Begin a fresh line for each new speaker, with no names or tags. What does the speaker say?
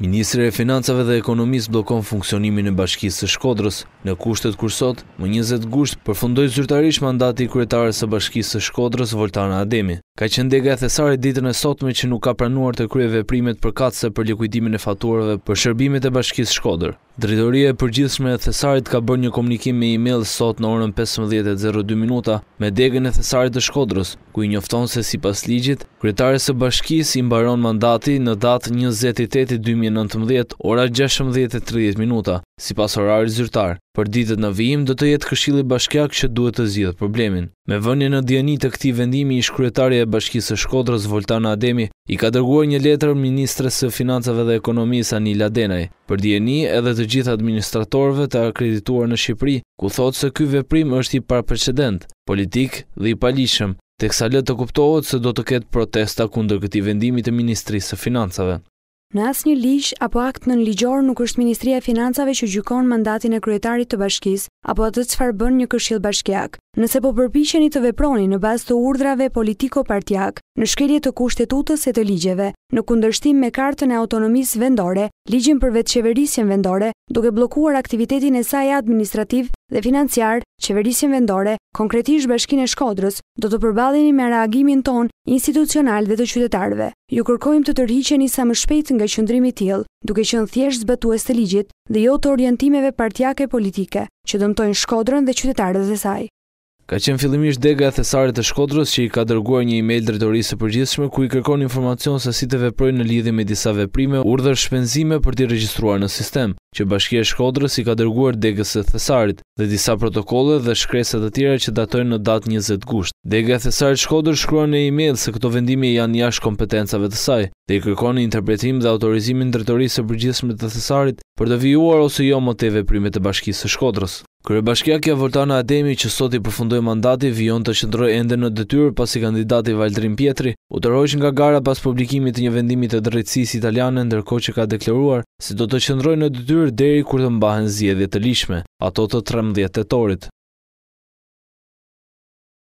Ministre e Financave dhe Ekonomisë blokon funksionimin e bashkisë të shkodrës. Në kushtet kursot, më 20 gusht përfundoj zyrtarish mandati i kretarës e bashkisë të shkodrës Voltana Ademi. Ka që ndega e thesare ditën e sotme që nuk ka pranuar të krye veprimet për katëse për likuidimin e faturave për shërbimit e bashkis shkoder. Dritoria e përgjithshme e thesarit ka bërë një komunikim me e-mail sot në orën 15.02 minuta me degën e thesarit të shkodrës, ku i njofton se si pas ligjit, kretarës e bashkis i mbaron mandati në datë 28.2019 ora 16.30 minuta. Si pas orari zyrtar, për ditët në vijim do të jetë këshili bashkjak që duhet të zidhët problemin. Me vënje në djeni të këti vendimi i shkryetari e bashkisë shkodrës Voltana Ademi, i ka dërguar një letrë Ministres së Financave dhe Ekonomisë Anila Denaj, për djeni edhe të gjithë administratorve të akredituar në Shqipëri, ku thotë se ky veprim është i par precedent, politik dhe i palishëm, teksa kësa letë të kuptohet se do të ketë protesta kundër këti vendimi të Ministrisë së Financave.
Në asë një liqë apo akt në nënligjor nuk është Ministria Financave që gjukon mandatin e kryetarit të bashkisë apo atë cfar bën një këshil bashkjak. Nëse po përpishen i të veproni në bas të urdrave politiko-partjak, në shkelje të kushtetutës e të ligjeve, në kundërshtim me kartën e autonomisë vendore, ligjim për vetë qeverisjen vendore, duke blokuar aktivitetin e saj administrativ dhe financiar, qeverisjen vendore, konkretisht bashkine shkodrës, do të përbalini me reagimin ton institucional dhe të qytetarve. Ju kërkojmë të tërhiqeni sa më shpejt nga qëndrimi tjil, duke qënë thjesht zbëtues të ligjit, dhe jo të orientimeve partjake politike që dëmtojnë shkodrën dhe qytetarët dhe saj.
Ka qenë fillimisht dega e thesarit të shkodrës që i ka dërguar një email drejtorisë përgjithshme ku i kërkon informacion se si të veprojnë në lidhje me disa veprime urdhër shpenzime për t'i regjistruar në sistem, që bashkia shkodrës i ka dërguar degës e thesarit dhe disa protokolle dhe shkreset të tjera që datojnë në datë 20 gusht. Dega e thesarit shkodrës shkruan në email se këto vendimi janë njash kompetencave të saj dhe i kërkon në interpretim dhe autorizimin drejtorisë përgjithshme të thesarit për të vijuar ose jo bashkisë së shkodrës bashkja Kja Vortana Ademi që sot i përfundoj mandati vion të qëndroj ende në dëtyrë pasi kandidati Valdrin Pietri u të rojsh nga gara pas publikimit një vendimit të drejtsis italiane ndërko që ka deklaruar se do të qëndroj në dëtyrë deri kur të mbahen zjedhjet të lishme, ato të 13 të torit.